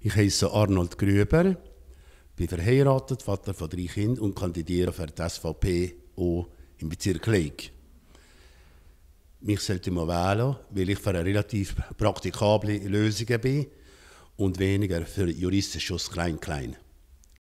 Ich heiße Arnold Grüber, bin verheiratet, Vater von drei Kindern und kandidiere für die SVP auch im Bezirk Leik. Mich sollte man wählen, weil ich für eine relativ praktikable Lösung bin und weniger für juristisches Klein-Klein.